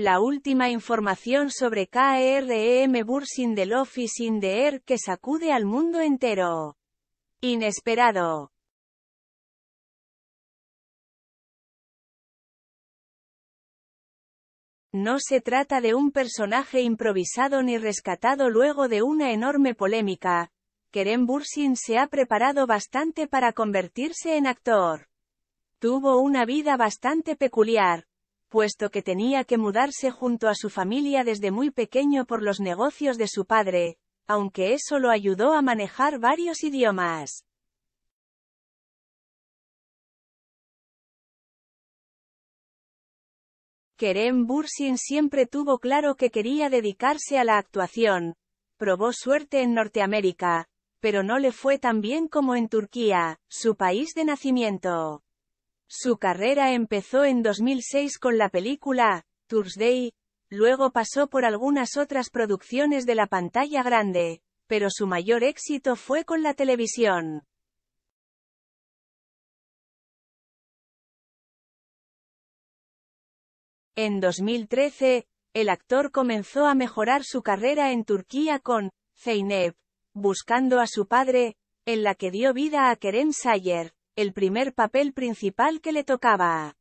La última información sobre KRM Bursin del Office in the air er que sacude al mundo entero. Inesperado. No se trata de un personaje improvisado ni rescatado luego de una enorme polémica. Kerem Bursin se ha preparado bastante para convertirse en actor. Tuvo una vida bastante peculiar, puesto que tenía que mudarse junto a su familia desde muy pequeño por los negocios de su padre, aunque eso lo ayudó a manejar varios idiomas. Kerem Bursin siempre tuvo claro que quería dedicarse a la actuación. Probó suerte en Norteamérica, pero no le fue tan bien como en Turquía, su país de nacimiento. Su carrera empezó en 2006 con la película Thursday, luego pasó por algunas otras producciones de la pantalla grande, pero su mayor éxito fue con la televisión. En 2013, el actor comenzó a mejorar su carrera en Turquía con Zeynep, buscando a su padre, en la que dio vida a Kerem Sayer, el primer papel principal que le tocaba.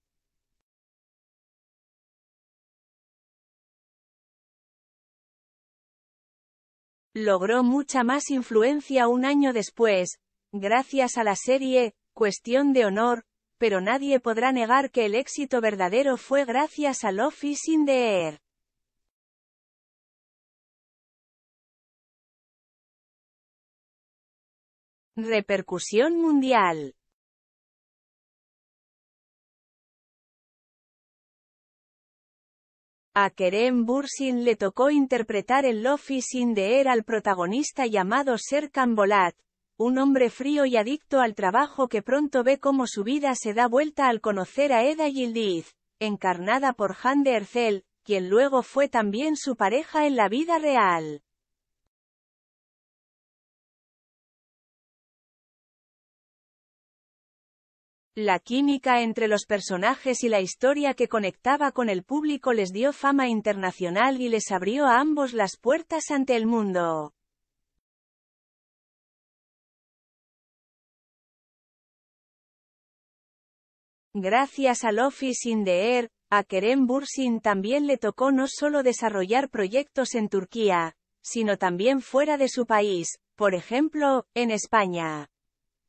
Logró mucha más influencia un año después, gracias a la serie, Cuestión de Honor, pero nadie podrá negar que el éxito verdadero fue gracias a Love is in the Air. Repercusión mundial A Kerem Bursin le tocó interpretar el lofi sin de al protagonista llamado Serkan Bolat, un hombre frío y adicto al trabajo que pronto ve cómo su vida se da vuelta al conocer a Eda Yildiz, encarnada por de Ercel, quien luego fue también su pareja en la vida real. La química entre los personajes y la historia que conectaba con el público les dio fama internacional y les abrió a ambos las puertas ante el mundo. Gracias al Office in the Air, a Kerem Bursin también le tocó no solo desarrollar proyectos en Turquía, sino también fuera de su país, por ejemplo, en España.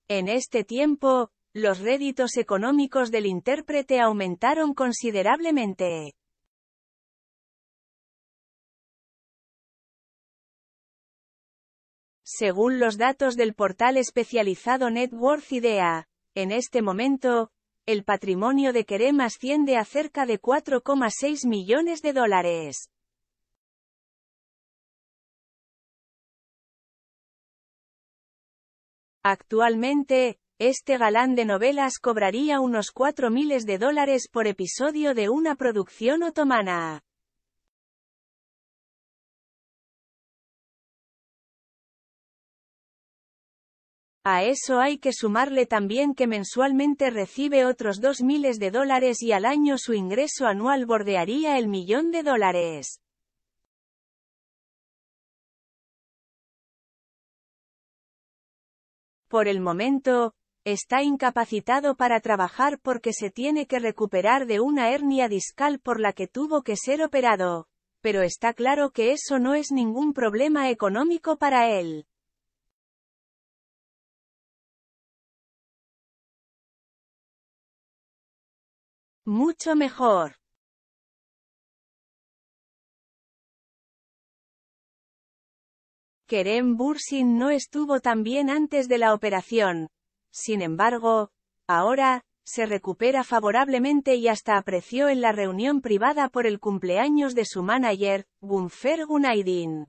En este tiempo, los réditos económicos del intérprete aumentaron considerablemente. Según los datos del portal especializado Networth Idea, en este momento, el patrimonio de Kerem asciende a cerca de 4,6 millones de dólares. Actualmente, este galán de novelas cobraría unos 4 miles de dólares por episodio de una producción otomana. A eso hay que sumarle también que mensualmente recibe otros dos miles de dólares y al año su ingreso anual bordearía el millón de dólares. Por el momento, Está incapacitado para trabajar porque se tiene que recuperar de una hernia discal por la que tuvo que ser operado. Pero está claro que eso no es ningún problema económico para él. Mucho mejor. Kerem Bursin no estuvo tan bien antes de la operación, sin embargo, ahora, se recupera favorablemente y hasta apreció en la reunión privada por el cumpleaños de su manager, Gunfer Gunaidin.